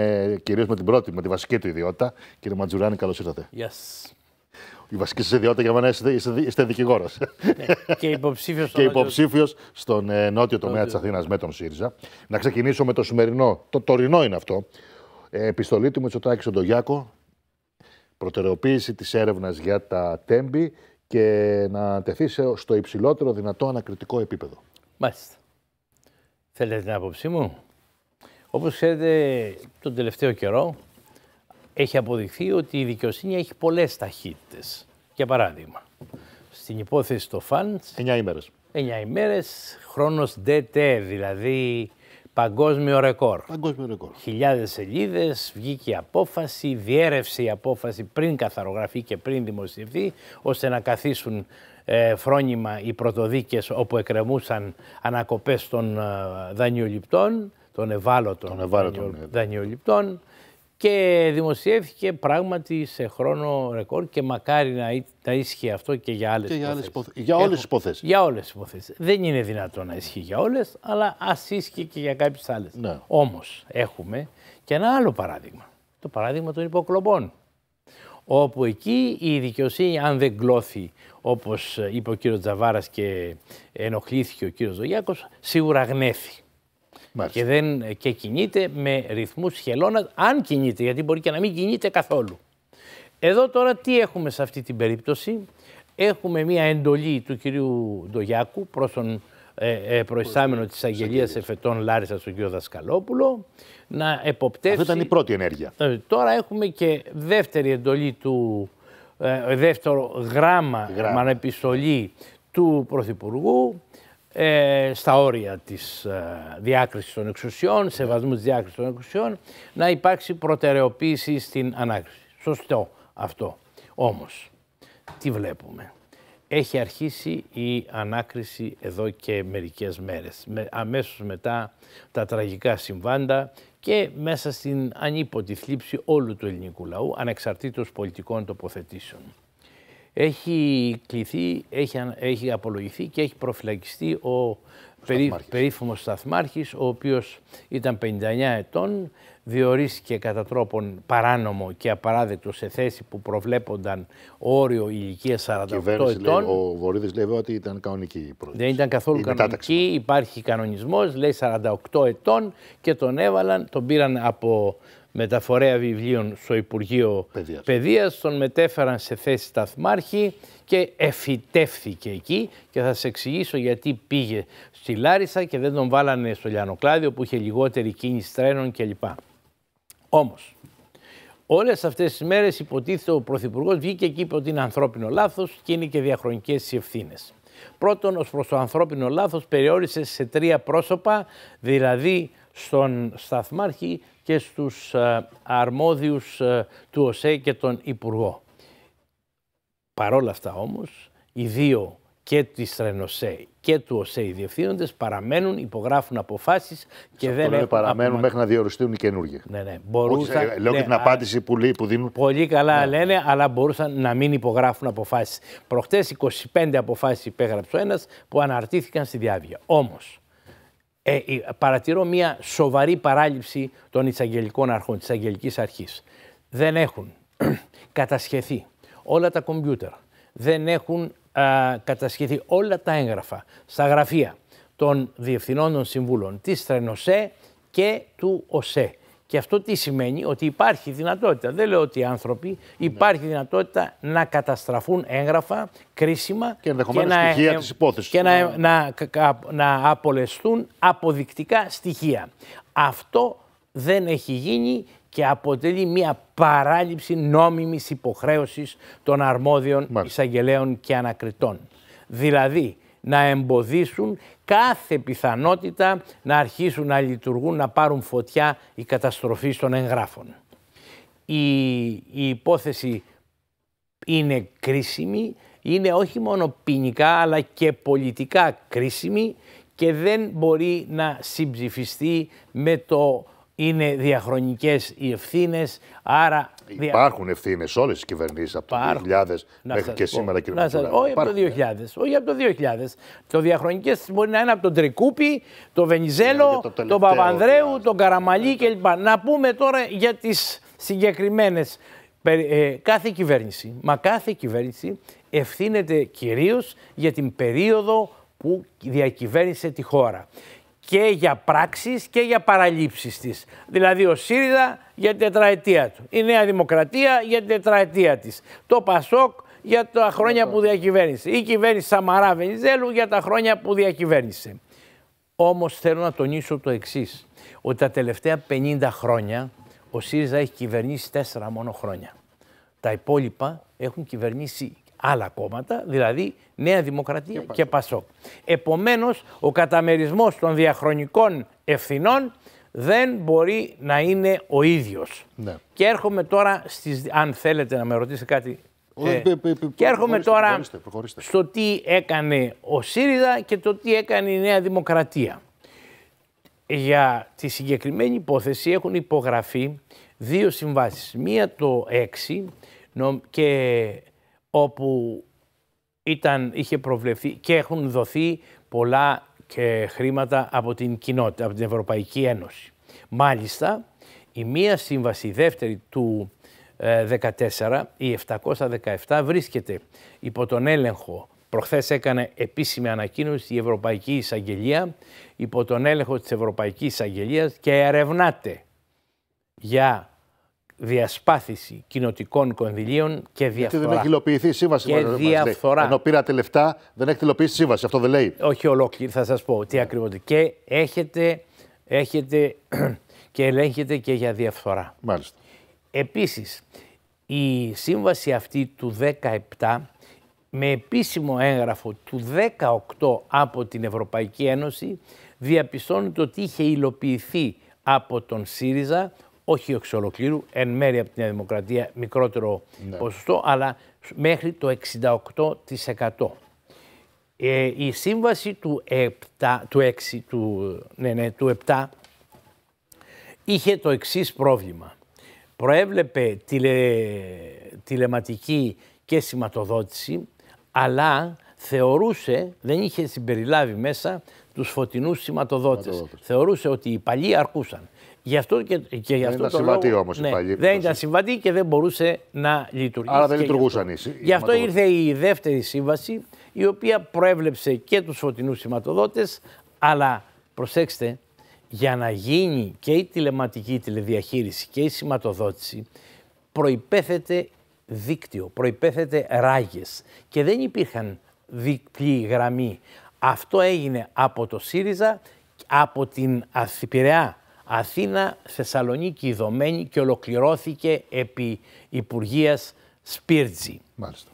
με, κυρίως με την πρώτη, με τη βασική του ιδιότητα. Κύριε Ματζουράνη, καλώς ήρθατε. Yes. Η βασική σας ιδιότητα για μένα είστε, είστε, είστε δικηγόρος. Ναι, και υποψήφιος στον, υποψήφιος στον ε, νότιο τομέα της Αθήνας με τον ΣΥΡΙΖΑ. Να ξεκινήσω με το σημερινό. Το τωρινό είναι αυτό. Ε, επιστολή του Μητσοτάκη στον Τογιάκο. Προτεραιοποίηση της έρευνας για τα τέμπη και να τεθεί στο υψηλότερο δυνατό ανακριτικό επίπεδο. Μάλιστα. Θέλετε την άποψή μου. Όπως ξέρετε, τον τελευταίο καιρό έχει αποδειχθεί ότι η δικαιοσύνη έχει πολλές ταχύτητες. Για παράδειγμα, στην υπόθεση το φαντ. 9 ημέρες. 9 ημέρες, χρόνος DT, δηλαδή παγκόσμιο ρεκόρ. Παγκόσμιο ρεκόρ. Χιλιάδες σελίδες, βγήκε η απόφαση, διέρευσε η απόφαση πριν καθαρογραφεί και πριν δημοσιευθεί, ώστε να καθίσουν ε, φρόνημα οι πρωτοδίκες όπου εκκρεμούσαν ανακοπές των ε, δανειοληπτών των ευάλωτων, των ευάλωτων δανειοληπτών ναι, ναι. και δημοσιεύθηκε πράγματι σε χρόνο ρεκόρ και μακάρι να, να ίσχυε αυτό και για άλλες υποθέσεις. Για όλες τις υποθέσεις. Για όλες τις υποθέσεις. Δεν είναι δυνατό να ισχύει για όλες, αλλά ας ίσχυε και για κάποιες άλλες. Ναι. Όμως έχουμε και ένα άλλο παράδειγμα. Το παράδειγμα των υποκλοπών. Όπου εκεί η δικαιοσύνη, αν δεν κλώθει, όπως είπε ο κύριος Τζαβάρας και ενοχλήθηκε ο κύριος Δογιάκος, σίγουρα γνέφει. Και, δεν, και κινείται με ρυθμούς χελώνας, αν κινείται, γιατί μπορεί και να μην κινείται καθόλου. Εδώ τώρα τι έχουμε σε αυτή την περίπτωση. Έχουμε μια εντολή του κυρίου Ντογιάκου προς τον ε, ε προϊστάμενο της Αγγελίας Εφετών Λάρισα στον κύριο Δασκαλόπουλο να εποπτεύσει... Αυτή ήταν η πρώτη ενέργεια. Ε, τώρα έχουμε και δεύτερη εντολή του... Ε, δεύτερο γράμμα, γράμμα. του Πρωθυπουργού ε, στα όρια της ε, διάκρισης των εξουσιών, σεβασμού της διάκρισης των εξουσιών, να υπάρξει προτεραιοποίηση στην ανάκριση. Σωστό αυτό. Όμως, τι βλέπουμε. Έχει αρχίσει η ανάκριση εδώ και μερικές μέρες, με, αμέσως μετά τα τραγικά συμβάντα και μέσα στην ανίποτη θλίψη όλου του ελληνικού λαού, ανεξαρτήτως πολιτικών τοποθετήσεων έχει κληθεί, έχει, έχει απολογηθεί και έχει προφυλακιστεί ο περί, περίφημος Σταθμάρχης, ο οποίος ήταν 59 ετών, διορίστηκε κατά τρόπον παράνομο και απαράδεκτο σε θέση που προβλέπονταν όριο ηλικίας 48 ετών. ο Βορύδης λέει ότι ήταν κανονική η Δεν ήταν καθόλου κανονική, υπάρχει κανονισμός, λέει 48 ετών και τον έβαλαν, τον πήραν από μεταφορέα βιβλίων στο Υπουργείο Παιδείας. Τον μετέφεραν σε θέση σταθμάρχη και εφητεύθηκε εκεί και θα σε εξηγήσω γιατί πήγε στη Λάρισα και δεν τον βάλανε στο Λιανοκλάδιο που είχε λιγότερη κίνηση τρένων κλπ. Όμως, όλες αυτές τις μέρες υποτίθεται ο Πρωθυπουργός βγήκε εκεί είπε ότι είναι ανθρώπινο λάθος και είναι και διαχρονικές οι ευθύνες. Πρώτον, ως προς το ανθρώπινο λάθος περιόρισε σε τρία πρόσωπα, δηλαδή στον Σταθμάρχη και στους ε, αρμόδιους ε, του ΟΣΕ και τον Υπουργό. Παρόλα αυτά όμως, οι δύο και της Ρενοσέ και του ΟΣΕ οι διευθύνοντες παραμένουν, υπογράφουν αποφάσεις και δεν έχουν... παραμένουν μέχρι να διοριστούν οι καινούργιοι. Ναι, ναι. Μπορούσαν... Όχι, ε, λέω ναι, και την απάντηση που, λέει, που δίνουν. Πολύ καλά ναι. λένε, αλλά μπορούσαν να μην υπογράφουν αποφάσεις. Προχτές 25 αποφάσεις υπέγραψε ο ένας που αναρτήθηκαν στη διάβια. Όμως, ε, παρατηρώ μια σοβαρή παράληψη των εισαγγελικών αρχών, της αγγελικής αρχής. Δεν έχουν κατασχεθεί όλα τα κομπιούτερ, δεν έχουν κατασχεθεί όλα τα έγγραφα στα γραφεία των διευθυνών συμβούλων της Τρενοσέ και του ΟΣΕ. Και αυτό τι σημαίνει, ότι υπάρχει δυνατότητα. Δεν λέω ότι οι άνθρωποι, υπάρχει δυνατότητα να καταστραφούν έγγραφα κρίσιμα και, και να, στοιχεία ε, Και να, ναι. να, να απολεστούν αποδεικτικά στοιχεία. Αυτό δεν έχει γίνει και αποτελεί μια παράληψη νόμιμης υποχρέωσης των αρμόδιων Μάλιστα. εισαγγελέων και ανακριτών. Δηλαδή, να εμποδίσουν κάθε πιθανότητα να αρχίσουν να λειτουργούν, να πάρουν φωτιά η καταστροφή των εγγράφων. Η, η υπόθεση είναι κρίσιμη, είναι όχι μόνο ποινικά αλλά και πολιτικά κρίσιμη και δεν μπορεί να συμψηφιστεί με το είναι διαχρονικές οι ευθύνες, άρα... Υπάρχουν ευθύνες όλε όλες κυβερνήσεις από το 2000 μέχρι και σήμερα κύριε Όχι από το 2000, όχι από το 2000. Το διαχρονικές μπορεί να είναι από τον τρικούπι, τον Βενιζέλο, το τον Παπανδρέου, τον Καραμαλή κλπ. Να πούμε τώρα για τις συγκεκριμένες. Ε, κάθε κυβέρνηση, μα κάθε κυβέρνηση ευθύνεται κυρίως για την περίοδο που διακυβέρνησε τη χώρα και για πράξεις και για παραλήψεις της. Δηλαδή ο ΣΥΡΙΖΑ για την τετραετία του, η Νέα Δημοκρατία για την τετραετία της, το ΠΑΣΟΚ για τα χρόνια που διακυβέρνησε, η κυβέρνηση Σαμαρά Βενιζέλου για τα χρόνια που διακυβέρνησε. Όμως θέλω να τονίσω το εξής ότι τα τελευταία 50 χρόνια ο ΣΥΡΙΖΑ έχει κυβερνήσει τέσσερα μόνο χρόνια. Τα υπόλοιπα έχουν κυβερνήσει άλλα κόμματα, δηλαδή Νέα Δημοκρατία και, και Πασόκ. Επομένως, ο καταμερισμός των διαχρονικών ευθυνών δεν μπορεί να είναι ο ίδιος. Ναι. Και έρχομαι τώρα, στις, αν θέλετε να με ρωτήσετε κάτι, ε, ε, και έρχομαι τώρα στο τι έκανε ο ΣΥΡΙΔΑ και το τι έκανε η Νέα Δημοκρατία. Για τη συγκεκριμένη υπόθεση έχουν υπογραφεί δύο συμβάσεις. Μία το 6 και όπου ήταν, είχε προβλεφθεί και έχουν δοθεί πολλά και χρήματα από την κοινότητα, από την Ευρωπαϊκή Ένωση. Μάλιστα, η μία σύμβαση, η δεύτερη του 2014, ε, 14, η 717, βρίσκεται υπό τον έλεγχο. Προχθές έκανε επίσημη ανακοίνωση η Ευρωπαϊκή Εισαγγελία υπό τον έλεγχο της Ευρωπαϊκής Εισαγγελίας και ερευνάται για διασπάθηση κοινοτικών κονδυλίων και διαφθορά. Γιατί δεν έχει υλοποιηθεί η σύμβαση, και μας διαφθορά. Λέει. Ενώ πήρατε λεφτά, δεν έχετε υλοποιήσει η σύμβαση. Αυτό δεν λέει. Όχι ολόκληρη, θα σας πω τι ακριβώς. Και έχετε, έχετε και ελέγχετε και για διαφθορά. Μάλιστα. Επίσης, η σύμβαση αυτή του 17 με επίσημο έγγραφο του 18 από την Ευρωπαϊκή Ένωση διαπιστώνεται ότι είχε υλοποιηθεί από τον ΣΥΡΙΖΑ όχι εξ ολοκλήρου, εν μέρει από την Νέα Δημοκρατία μικρότερο ναι. ποσοστό, αλλά μέχρι το 68%. Ε, η σύμβαση του 7, του 6, του, ναι, ναι του 7 είχε το εξής πρόβλημα. Προέβλεπε τηλε, τηλεματική και σηματοδότηση, αλλά θεωρούσε, δεν είχε συμπεριλάβει μέσα τους φωτεινούς σηματοδότες. Θεωρούσε ότι οι παλιοί αρκούσαν. Γι' αυτό και, και γι' αυτό δεν ήταν συμβατή όμως η ναι, παλιά. Δεν ήταν συμβατή και δεν μπορούσε να λειτουργήσει. Άρα δεν λειτουργούσαν οι Γι' αυτό, γι ήρθε η δεύτερη σύμβαση, η οποία προέβλεψε και τους φωτεινούς σηματοδότες, αλλά προσέξτε, για να γίνει και η τηλεματική τηλεδιαχείριση και η σηματοδότηση, προπέθεται δίκτυο, προϋπέθεται ράγες. και δεν υπήρχαν διπλή γραμμή. Αυτό έγινε από το ΣΥΡΙΖΑ, από την Αθηπηρεά Αθήνα, Θεσσαλονίκη Ιδωμένη και ολοκληρώθηκε επί Υπουργεία Σπίρτζη. Μάλιστα.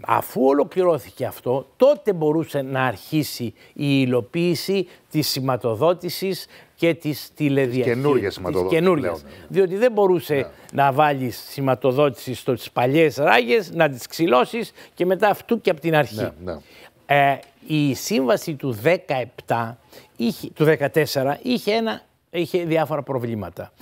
Αφού ολοκληρώθηκε αυτό, τότε μπορούσε να αρχίσει η υλοποίηση της σηματοδότησης και της τηλεδιαχείρισης. Καινούργιας σηματοδότησης. Ναι, ναι. Διότι δεν μπορούσε ναι. να βάλεις σηματοδότηση στις παλιές ράγες, να τις ξυλώσεις και μετά αυτού και από την αρχή. Ε, η σύμβαση του 17, είχε, του 14 είχε ένα είχε διάφορα προβλήματα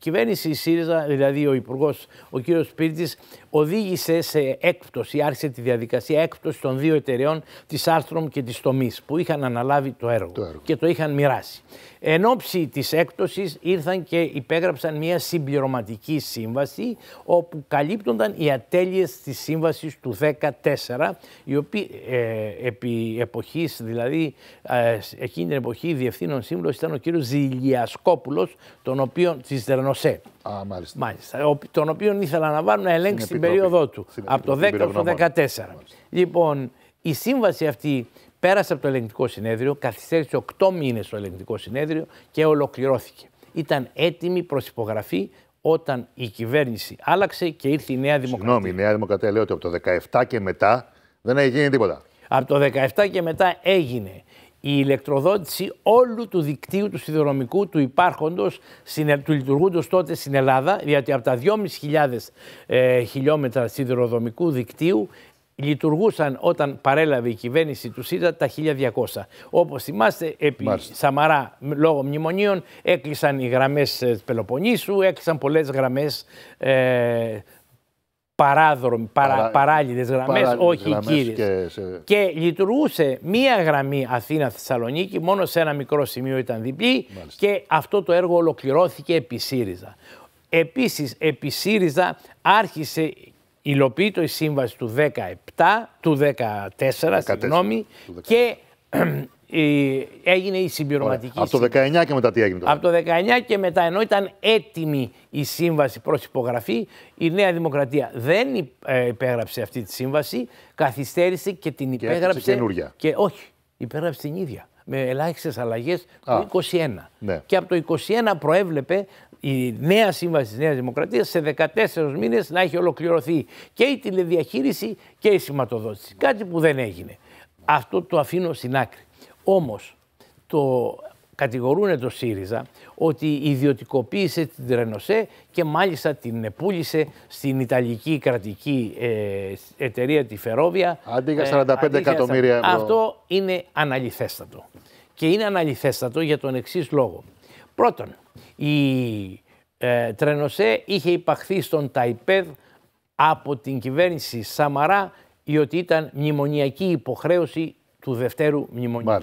κυβέρνηση η ΣΥΡΙΖΑ, δηλαδή ο υπουργός, ο κύριος Σπίρτη, οδήγησε σε έκπτωση, άρχισε τη διαδικασία έκπτωση των δύο εταιρεών, της Άρστρομ και της Τομή, που είχαν αναλάβει το έργο, και το είχαν μοιράσει. Εν ώψη της έκπτωσης ήρθαν και υπέγραψαν μια συμπληρωματική σύμβαση, όπου καλύπτονταν οι ατέλειες της σύμβασης του 2014, η οποία ε, επί εποχής, δηλαδή ε, εκείνη την εποχή, διευθύνων σύμβουλος ήταν ο κύριος Ζηλιασκόπουλος, τον οποίο τη Α, μάλιστα. τον οποίο ήθελα να βάλω να ελέγξει την περίοδο του. από το 10 το 14. Μάλιστα. Λοιπόν, η σύμβαση αυτή πέρασε από το ελεγκτικό συνέδριο, καθυστέρησε 8 μήνες το ελεγκτικό συνέδριο και ολοκληρώθηκε. Ήταν έτοιμη προς υπογραφή όταν η κυβέρνηση άλλαξε και ήρθε η Νέα Δημοκρατία. Συγγνώμη, η Νέα Δημοκρατία λέει ότι από το 17 και μετά δεν έγινε τίποτα. Από το 17 και μετά έγινε η ηλεκτροδότηση όλου του δικτύου του σιδηροδρομικού του υπάρχοντος, του λειτουργούντος τότε στην Ελλάδα, διότι από τα 2.500 ε, χιλιόμετρα σιδηροδρομικού δικτύου λειτουργούσαν όταν παρέλαβε η κυβέρνηση του ΣΥΡΙΖΑ τα 1200. Όπως θυμάστε, επί Μάλιστα. Σαμαρά λόγω μνημονίων έκλεισαν οι γραμμές ε, Πελοποννήσου, έκλεισαν πολλές γραμμές ε, παράδρομοι, παρά, παράλληλες γραμμές, όχι οι Και, σε... και, λειτουργούσε μία γραμμή Αθήνα-Θεσσαλονίκη, μόνο σε ένα μικρό σημείο ήταν διπλή και αυτό το έργο ολοκληρώθηκε επί ΣΥΡΙΖΑ. Επίσης, επί ΣΥΡΙΖΑ άρχισε υλοποιείται η σύμβαση του 17, του 14, 14 συγγνώμη, και έγινε η συμπληρωματική. Από το 19 και μετά τι έγινε. Τώρα. Από το 19 και μετά, ενώ ήταν έτοιμη η σύμβαση προς υπογραφή, η Νέα Δημοκρατία δεν ε, υπέγραψε αυτή τη σύμβαση, καθυστέρησε και την υπέγραψε. Και Και όχι, υπέγραψε την ίδια. Με ελάχιστες αλλαγές το 21. Ναι. Και από το 21 προέβλεπε η νέα σύμβαση της Νέας Δημοκρατίας σε 14 μήνες να έχει ολοκληρωθεί και η τηλεδιαχείριση και η σηματοδότηση. Κάτι που δεν έγινε. Αυτό το αφήνω στην άκρη. Όμως το κατηγορούν το ΣΥΡΙΖΑ ότι ιδιωτικοποίησε την Τρενοσέ και μάλιστα την πούλησε στην Ιταλική κρατική ε, εταιρεία τη Φερόβια. Αντί για 45 ε, εκατομμύρια ευρώ. Αυτό είναι αναλυθέστατο. Και είναι αναλυθέστατο για τον εξής λόγο. Πρώτον, η ε, Τρενοσέ είχε υπαχθεί στον Ταϊπέδ από την κυβέρνηση Σαμαρά διότι ήταν μνημονιακή υποχρέωση του Δευτέρου Μνημονίου.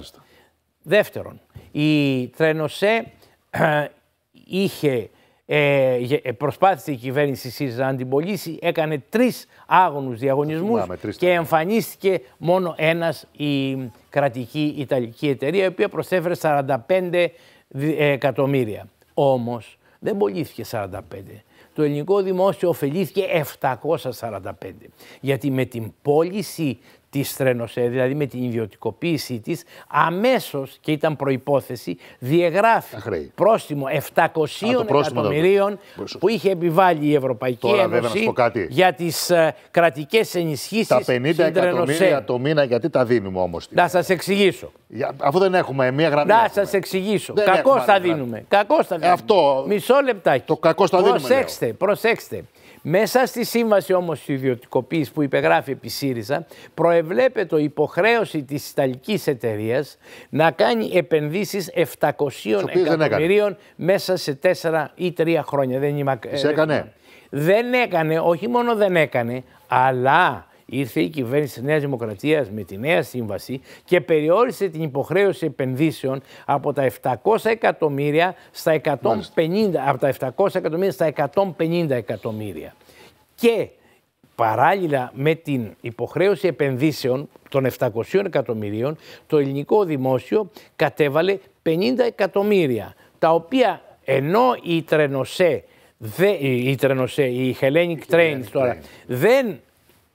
Δεύτερον, η Τρένοσέ ε, είχε, ε, ε, προσπάθησε η κυβέρνηση να την πωλήσει, έκανε τρεις άγωνους διαγωνισμούς και εμφανίστηκε μόνο ένας η κρατική Ιταλική εταιρεία, η οποία προσέφερε 45 ε, εκατομμύρια. Όμως δεν πωλήθηκε 45 το ελληνικό δημόσιο ωφελήθηκε 745. Γιατί με την πώληση της Τρένοσέ, δηλαδή με την ιδιωτικοποίησή της, αμέσως, και ήταν προϋπόθεση, διεγράφει πρόστιμο 700 εκατομμυρίων που είχε επιβάλει η Ευρωπαϊκή Ένωση βέβαια, για τις ε, κρατικές ενισχύσεις Τα 50 εκατομμύρια το μήνα γιατί τα δίνουμε όμως. Να σας εξηγήσω. αφού δεν έχουμε μία γραμμή. Να σας εξηγήσω. Κακώ θα δίνουμε. θα ε, Αυτό. Μισό λεπτάκι. Το κακό θα δίνουμε. Προσέξτε, προσέξτε. Μέσα στη σύμβαση όμως ιδιωτικοποίηση που υπεγράφει επί ΣΥΡΙΖΑ, προεβλέπεται υποχρέωση της Ιταλικής εταιρείας να κάνει επενδύσεις 700 εκατομμυρίων μέσα σε τέσσερα ή τρία χρόνια. Δεν είμαι... έκανε. Δεν έκανε, όχι μόνο δεν έκανε, αλλά ήρθε η κυβέρνηση της Νέας Δημοκρατίας με τη Νέα Σύμβαση και περιόρισε την υποχρέωση επενδύσεων από τα 700 εκατομμύρια στα 150, από τα 700 εκατομμύρια στα 150 εκατομμύρια. Και παράλληλα με την υποχρέωση επενδύσεων των 700 εκατομμυρίων, το ελληνικό δημόσιο κατέβαλε 50 εκατομμύρια, τα οποία ενώ η Τρενοσέ, δε, η, η Hellenic train τώρα, δεν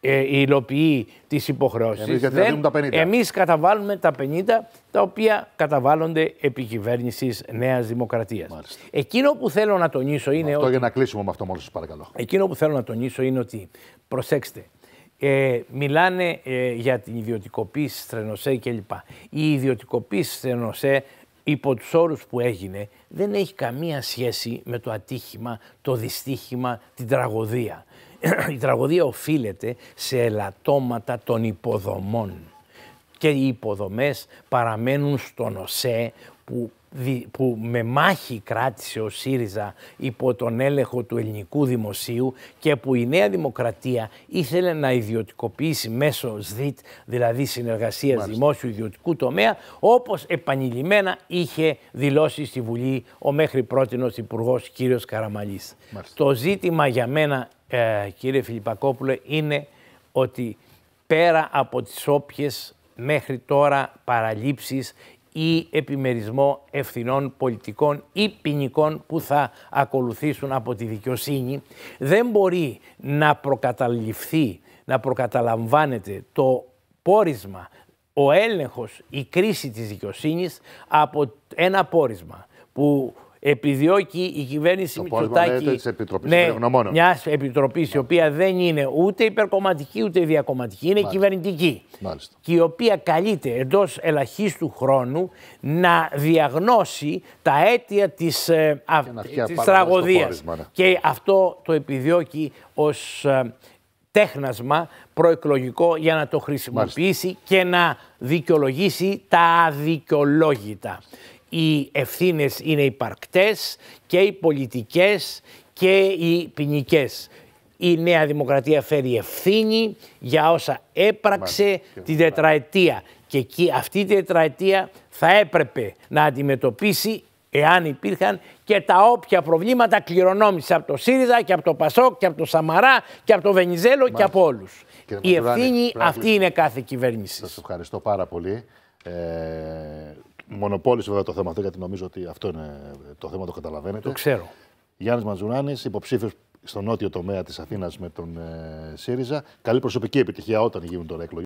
ε, υλοποιεί τις υποχρεώσεις. Εμείς καταβάλουμε τα 50. Εμείς καταβάλουμε τα 50, τα οποία καταβάλλονται επί κυβέρνησης Νέας Δημοκρατίας. Εκείνο που θέλω να τονίσω είναι. Αυτό ότι... για να κλείσουμε με αυτό, μόνο σας παρακαλώ. Εκείνο που θέλω να τονίσω είναι ότι, προσέξτε, ε, μιλάνε ε, για την ιδιωτικοποίηση στρενοσέ κλπ. Η ιδιωτικοποίηση στρενοσέ υπό τους όρους που έγινε δεν έχει καμία σχέση με το ατύχημα, το δυστύχημα, την τραγωδία η τραγωδία οφείλεται σε ελαττώματα των υποδομών και οι υποδομές παραμένουν στον ΟΣΕ που που με μάχη κράτησε ο ΣΥΡΙΖΑ υπό τον έλεγχο του ελληνικού δημοσίου και που η Νέα Δημοκρατία ήθελε να ιδιωτικοποιήσει μέσω ΣΔΙΤ, δηλαδή συνεργασίας δημόσιου-ιδιωτικού τομέα, όπως επανειλημμένα είχε δηλώσει στη Βουλή ο μέχρι πρότινος υπουργός κ. Καραμαλής. Το ζήτημα για μένα ε, κύριε Φιλιππακόπουλε, είναι ότι πέρα από τις όποιες μέχρι τώρα παραλήψεις ή επιμερισμό ευθυνών πολιτικών ή ποινικών που θα ακολουθήσουν από τη δικαιοσύνη, δεν μπορεί να προκαταληφθεί, να προκαταλαμβάνεται το πόρισμα, ο έλεγχος, η κρίση της δικαιοσύνης από ένα πόρισμα που επιδιώκει η κυβέρνηση το Μητσοτάκη ναι, επιτροπής μιας επιτροπής η οποία δεν είναι ούτε υπερκομματική ούτε διακομματική, είναι Μάλιστα. κυβερνητική. Μάλιστα. Και η οποία καλείται εντός ελαχίστου χρόνου να διαγνώσει τα αίτια της ε, τραγωδία. Ναι. Και αυτό το επιδιώκει ως ε, τέχνασμα προεκλογικό για να το χρησιμοποιήσει και να δικαιολογήσει τα αδικαιολόγητα οι ευθύνες είναι υπαρκτές και οι πολιτικές και οι ποινικές. Η Νέα Δημοκρατία φέρει ευθύνη για όσα έπραξε Μάλιστα. την τετραετία. Και εκεί αυτή η τετραετία θα έπρεπε να αντιμετωπίσει εάν υπήρχαν και τα όποια προβλήματα κληρονόμησε από το ΣΥΡΙΖΑ και από το ΠΑΣΟΚ και από το Σαμαρά και από το Βενιζέλο και από όλους. η ευθύνη αυτή είναι κάθε κυβέρνησης. Σας ευχαριστώ πάρα πολύ. Ε, Μονοπόλησε βέβαια το θέμα αυτό, γιατί νομίζω ότι αυτό είναι το θέμα, το καταλαβαίνετε. Το ξέρω. Γιάννης Μαζουράνη, υποψήφιος στο νότιο τομέα της Αθήνας με τον ε, ΣΥΡΙΖΑ. Καλή προσωπική επιτυχία όταν γίνουν τώρα εκλογές.